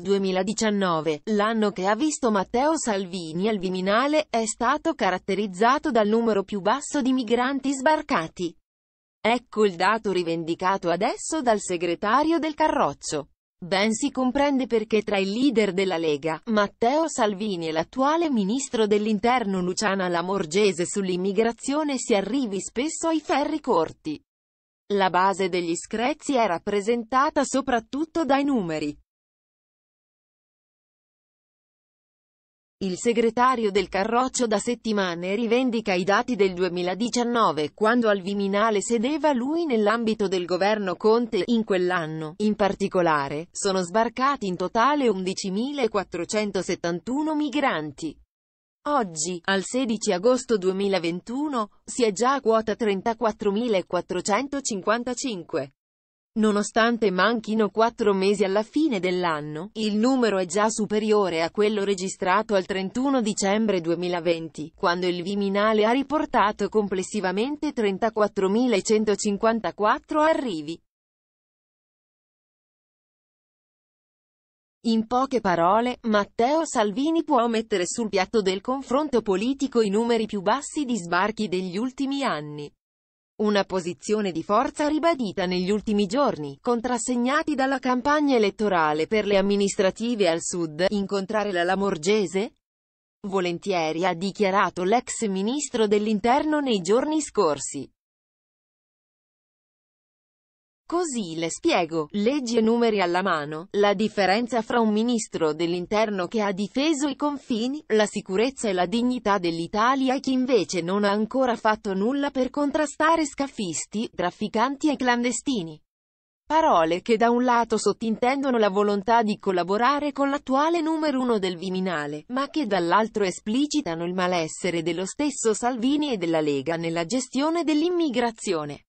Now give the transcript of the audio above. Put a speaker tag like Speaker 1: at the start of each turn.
Speaker 1: 2019, l'anno che ha visto Matteo Salvini al Viminale, è stato caratterizzato dal numero più basso di migranti sbarcati. Ecco il dato rivendicato adesso dal segretario del Carroccio. Ben si comprende perché tra il leader della Lega, Matteo Salvini e l'attuale ministro dell'interno Luciana Lamorgese sull'immigrazione si arrivi spesso ai ferri corti. La base degli screzi è rappresentata soprattutto dai numeri. Il segretario del Carroccio da settimane rivendica i dati del 2019, quando al Viminale sedeva lui nell'ambito del governo Conte, in quell'anno, in particolare, sono sbarcati in totale 11.471 migranti. Oggi, al 16 agosto 2021, si è già a quota 34.455. Nonostante manchino quattro mesi alla fine dell'anno, il numero è già superiore a quello registrato al 31 dicembre 2020, quando il Viminale ha riportato complessivamente 34.154 arrivi. In poche parole, Matteo Salvini può mettere sul piatto del confronto politico i numeri più bassi di sbarchi degli ultimi anni. Una posizione di forza ribadita negli ultimi giorni, contrassegnati dalla campagna elettorale per le amministrative al sud, incontrare la Lamorgese? Volentieri ha dichiarato l'ex ministro
Speaker 2: dell'interno nei giorni scorsi.
Speaker 1: Così le spiego, leggi e numeri alla mano, la differenza fra un ministro dell'interno che ha difeso i confini, la sicurezza e la dignità dell'Italia e chi invece non ha ancora fatto nulla per contrastare scafisti, trafficanti e clandestini. Parole che da un lato sottintendono la volontà di collaborare con l'attuale numero uno del Viminale, ma che dall'altro esplicitano il malessere dello stesso Salvini e della Lega nella gestione dell'immigrazione.